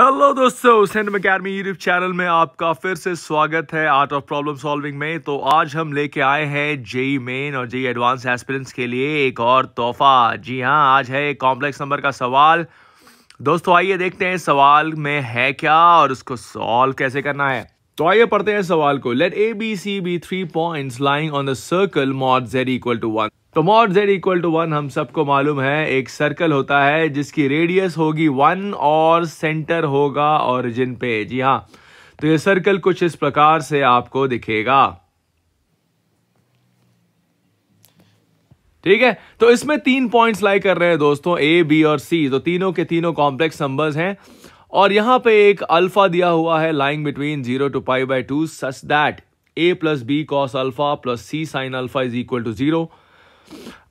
Hello दोस्तों सेंडम academy YouTube channel में आपका फिर से स्वागत है आर्ट ऑफ प्रॉब्लम सॉल्विंग में तो आज हम लेके आए हैं जेई मेन और जेई एडवांस एस्पिरेंट्स के लिए एक और तोहफा जी हाँ आज है एक कॉम्प्लेक्स नंबर का सवाल दोस्तों आइए देखते हैं सवाल में है क्या और उसको सॉल्व कैसे करना है तो आइए पढ़ते हैं सवाल को let a b c b three point lying on the circle mod z equal to one तो mod z equal to one हम सबको मालूम है एक सर्कल होता है जिसकी रेडियस होगी वन और सेंटर होगा ओरिजिन पे जी हाँ तो ये सर्कल कुछ इस प्रकार से आपको दिखेगा ठीक है तो इसमें तीन पॉइंट्स लाई कर रहे हैं दोस्तों ए बी और सी तो तीनों के तीनों कॉम्प्लेक्स नंबर्स हैं और यहां पे एक अल्फा दिया हुआ है lying between zero to pi by two such that a plus b cos alpha plus c sine alpha is equal to zero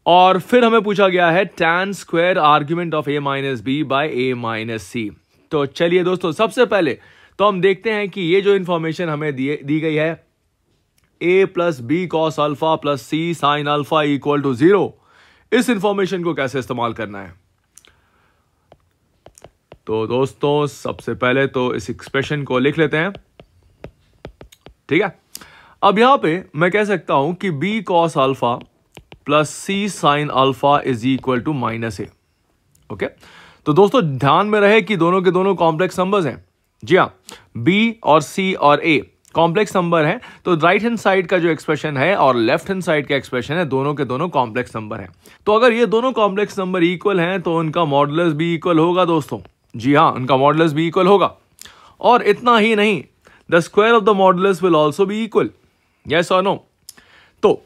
और फिर हमें पूछा गया है tan square argument of A minus b by a minus c तो चलिए दोस्तों सबसे पहले तो हम देखते हैं कि ये जो इन्फॉर्मेशन हमें दिए दी गई है a plus b cos alpha plus c sine alpha equal to zero इस इंफॉर्मेशन को कैसे इस्तेमाल करना है तो दोस्तों सबसे पहले तो इस एक्सप्रेशन को लिख लेते हैं ठीक है अब यहां पे मैं कह सकता हूं कि b cos alpha plus c sine alpha is equal to minus a okay तो दोस्तों ध्यान में रहे कि दोनों के दोनों कॉम्प्लेक्स नंबर्स हैं जी हाँ बी और सी और ए कॉम्प्लेक्स नंबर है तो राइट हैंड साइड का जो एक्सप्रेशन है और लेफ्ट हैंड साइड का एक्सप्रेशन है दोनों के दोनों कॉम्प्लेक्स नंबर हैं तो अगर ये दोनों कॉम्प्लेक्स नंबर इक्वल हैं तो उनका मॉडलस भी इक्वल होगा दोस्तों जी हाँ उनका मॉडलस भी इक्वल होगा और इतना ही नहीं the square of the modulus will also भी इक्वल यस और नो तो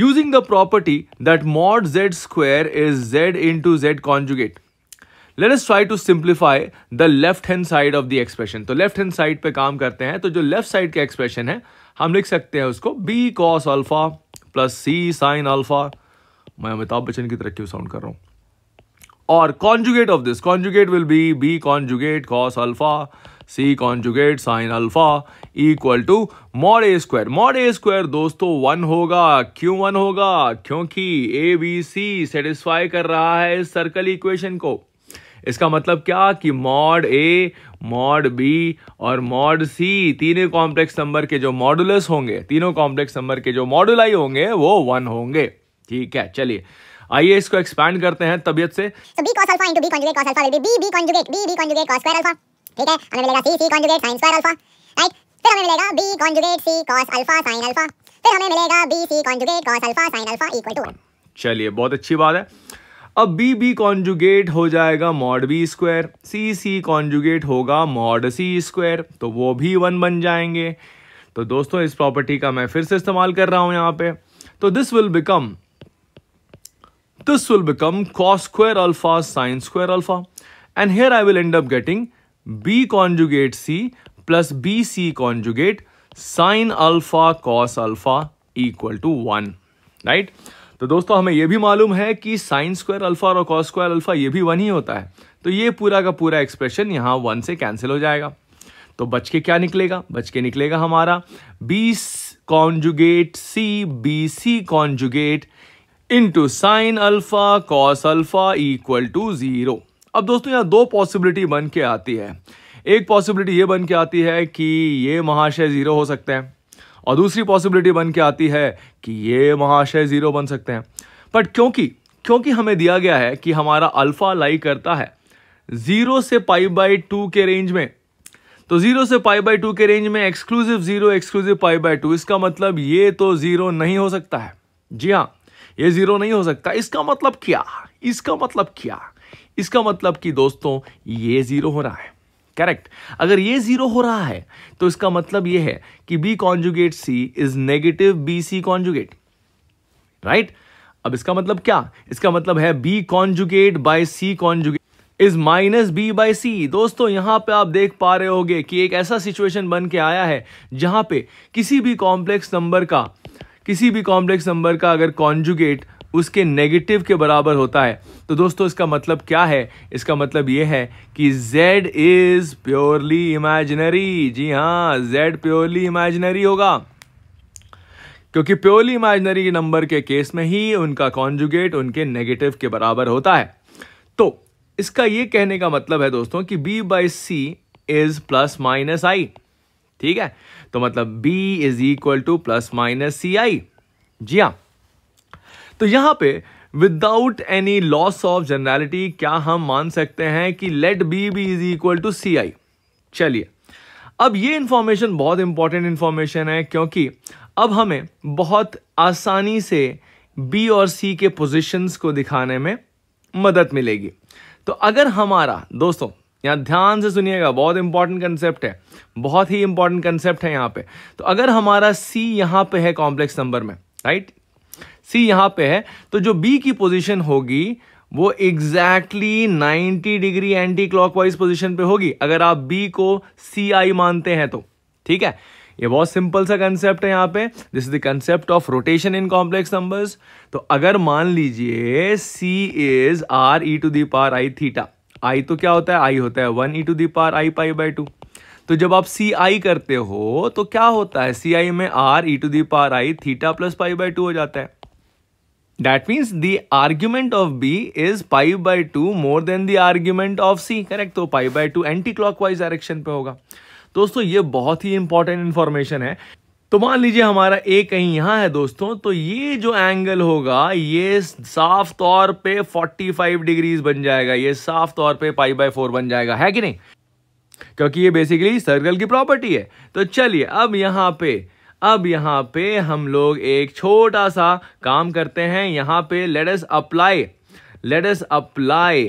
using the property that mod z square is z into z conjugate. Let us try to simplify the left hand side of the expression. to left hand side pe kaam karte hain to jo left side ka expression hai hum likh sakte hain usko b cos alpha plus c sin alpha main amitabh Bachchan ki tarah kyun sound kar raha hu और conjugate of this conjugate will be b conjugate cos alpha c conjugate sine alpha equal to mod a square mod a square दोस्तों one होगा क्यों one होगा क्योंकि ए b सी satisfy कर रहा है इस सर्कल इक्वेशन को इसका मतलब क्या कि मॉड ए मॉड बी और मॉड सी तीनों कॉम्प्लेक्स नंबर के जो मॉडुलस होंगे तीनों कॉम्प्लेक्स नंबर के जो मॉडुलाई होंगे वो वन होंगे ठीक है चलिए आइए इसको एक्सपैंड करते हैं तबियत से so, तो b cos alpha into b conjugate cos alpha will be b b conjugate b b conjugate cos square alpha ठीक है हमें मिलेगा C C conjugate sine square alpha right फिर हमें मिलेगा B conjugate C cos alpha sine alpha फिर हमें मिलेगा B C conjugate cos alpha sine alpha equal to चलिए बहुत अच्छी बात है अब बी बी कॉन्जुगेट हो जाएगा mod B square C C conjugate होगा मॉड सी स्क्वायर तो वो भी वन बन जाएंगे तो दोस्तों इस प्रॉपर्टी का मैं फिर से इस्तेमाल कर रहा हूं यहां पे तो this will become this will become cos square alpha sine square alpha and here I will end up getting B conjugate C plus B C conjugate sine alpha cos alpha equal to one right तो दोस्तों हमें यह भी मालूम है कि sine square alpha और cos square alpha ये भी वन ही होता है तो ये पूरा का पूरा एक्सप्रेशन यहां वन से कैंसिल हो जाएगा तो बच के क्या निकलेगा बच के निकलेगा हमारा B conjugate C B C conjugate into sine alpha cos alpha equal to zero अब दोस्तों यहाँ दो पॉसिबिलिटी बन के आती है एक पॉसिबिलिटी ये बन के आती है कि ये महाशय ज़ीरो हो सकते हैं और दूसरी पॉसिबिलिटी बन के आती है कि ये महाशय ज़ीरो बन सकते हैं बट क्योंकि क्योंकि हमें दिया गया है कि हमारा अल्फ़ा लाई करता है ज़ीरो से पाई बाई टू के रेंज में तो ज़ीरो से पाई बाई टू के रेंज में exclusive zero exclusive pi by two इसका मतलब ये तो ज़ीरो नहीं हो सकता है जी हाँ ये ज़ीरो नहीं हो सकता इसका मतलब क्या इसका मतलब क्या इसका मतलब कि दोस्तों ये जीरो हो रहा है करेक्ट अगर ये जीरो हो रहा है तो इसका मतलब ये है कि B conjugate C is negative B C conjugate right अब इसका मतलब क्या इसका मतलब है B conjugate by C conjugate is minus B by C दोस्तों यहां पे आप देख पा रहे होगे कि एक ऐसा सिचुएशन बन के आया है जहां पे किसी भी कॉम्प्लेक्स नंबर का किसी भी कॉम्प्लेक्स नंबर का अगर कॉन्जुगेट उसके नेगेटिव के बराबर होता है तो दोस्तों इसका मतलब क्या है इसका मतलब ये है कि z इज़ प्योरली इमेजनरी जी हाँ z प्योरली इमेजनरी होगा क्योंकि प्योरली इमेजनरी नंबर के केस में ही उनका कॉन्जुगेट उनके नेगेटिव के बराबर होता है तो इसका ये कहने का मतलब है दोस्तों कि b by C is plus minus I ठीक है तो मतलब b is equal to plus minus C I जी हाँ तो यहां पे without any loss of generality क्या हम मान सकते हैं कि let B B is equal to C I चलिए अब ये इंफॉर्मेशन बहुत इंपॉर्टेंट इंफॉर्मेशन है क्योंकि अब हमें बहुत आसानी से बी और सी के पोजिशन को दिखाने में मदद मिलेगी तो अगर हमारा दोस्तों यहाँ ध्यान से सुनिएगा बहुत इंपॉर्टेंट कंसेप्ट है बहुत ही इंपॉर्टेंट कंसेप्ट है यहाँ पे तो अगर हमारा सी यहाँ पे है कॉम्प्लेक्स नंबर में राइट सी यहाँ पे है तो जो बी की पोजीशन होगी वो exactly exactly 90 degree anticlockwise position पे होगी अगर आप बी को सी आई मानते हैं तो ठीक है ये बहुत सिंपल सा कंसेप्ट है यहाँ पे this is the concept of rotation in complex numbers तो अगर मान लीजिए C is R E to the power I theta I तो क्या होता है आई होता है one E to the power I pi by two तो जब आप सी आई करते हो तो क्या होता है सी आई में R E to the power I theta plus pi by two हो जाता है That means the argument of B is pi by 2 more than the argument of C. Correct तो pi by 2 anticlockwise direction पे होगा दोस्तों ये बहुत ही important information है तो मान लीजिए हमारा ए कहीं यहाँ है दोस्तों तो ये जो एंगल होगा ये साफ तौर पे 45 डिग्रीज बन जाएगा ये साफ तौर पे पाई बाय फोर बन जाएगा है कि नहीं क्योंकि ये बेसिकली सर्कल की प्रॉपर्टी है तो चलिए अब यहाँ पे अब यहाँ पे हम लोग एक छोटा सा काम करते हैं यहाँ पे let's apply let's apply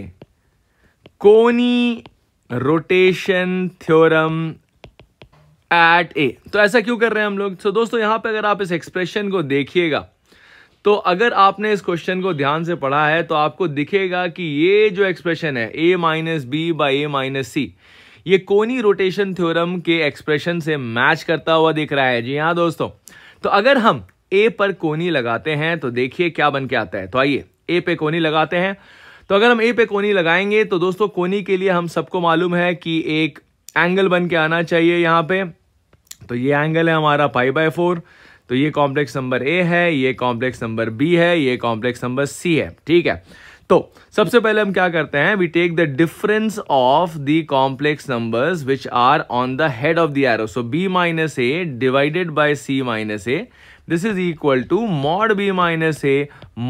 Coni rotation theorem at A तो ऐसा क्यों कर रहे हैं हम लोग तो दोस्तों यहाँ पे अगर आप इस एक्सप्रेशन को देखिएगा तो अगर आपने इस क्वेश्चन को ध्यान से पढ़ा है तो आपको दिखेगा कि ये जो एक्सप्रेशन है A minus B by A minus C ये कोनी रोटेशन थ्योरम के एक्सप्रेशन से मैच करता हुआ दिख रहा है जी हाँ दोस्तों तो अगर हम ए पर कोनी लगाते हैं तो देखिए क्या बन के आता है तो आइए ए पे कोनी लगाते हैं तो अगर हम ए पे कोनी लगाएंगे तो दोस्तों कोनी के लिए हम सबको मालूम है कि एक एंगल बन के आना चाहिए यहाँ पे तो ये एंगल है हमारा पाई बाय फोर तो ये कॉम्प्लेक्स नंबर ए है ये कॉम्प्लेक्स नंबर बी है ये कॉम्प्लेक्स नंबर सी है ठीक है तो सबसे पहले हम क्या करते हैं we take the difference of the complex numbers which are on the head of the arrow so B minus A divided by C minus A this is equal to mod B minus A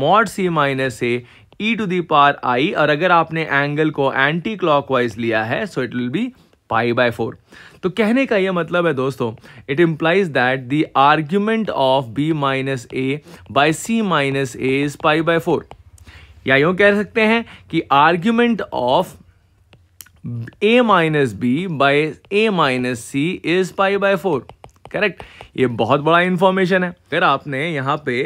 mod C minus A E to the power I और अगर आपने angle को anticlockwise लिया है so it will be pi by four तो कहने का यह मतलब है दोस्तों it implies that the argument of B minus A by C minus A is pi by four या यूं कह सकते हैं कि argument of A minus B by A minus C is pi by four correct ये बहुत बड़ा information है अगर आपने यहां पे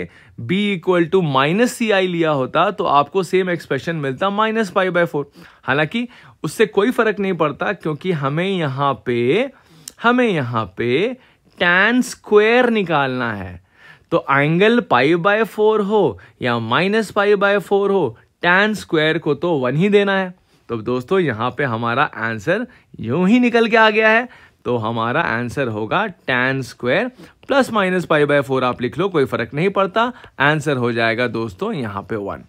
b equal to minus C I लिया होता तो आपको सेम एक्सप्रेशन मिलता माइनस पाई बाय फोर हालांकि उससे कोई फर्क नहीं पड़ता क्योंकि हमें यहां पे हमें यहाँ पे टैन स्क्वेयर निकालना है तो एंगल पाई बाय फोर हो या माइनस पाई बाय फोर हो टैन स्क्वायर को तो वन ही देना है तो दोस्तों यहाँ पे हमारा आंसर यूं ही निकल के आ गया है तो हमारा आंसर होगा tan square plus minus pi by four आप लिख लो कोई फर्क नहीं पड़ता आंसर हो जाएगा दोस्तों यहाँ पे one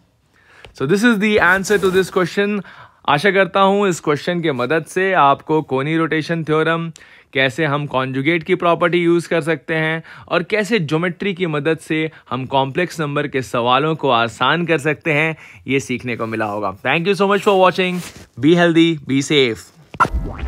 so this is the answer to this question आशा करता हूँ इस क्वेश्चन के मदद से आपको कोनी रोटेशन थ्योरम कैसे हम कॉन्जुगेट की प्रॉपर्टी यूज़ कर सकते हैं और कैसे ज्योमेट्री की मदद से हम कॉम्प्लेक्स नंबर के सवालों को आसान कर सकते हैं ये सीखने को मिला होगा thank you so much for watching be healthy be safe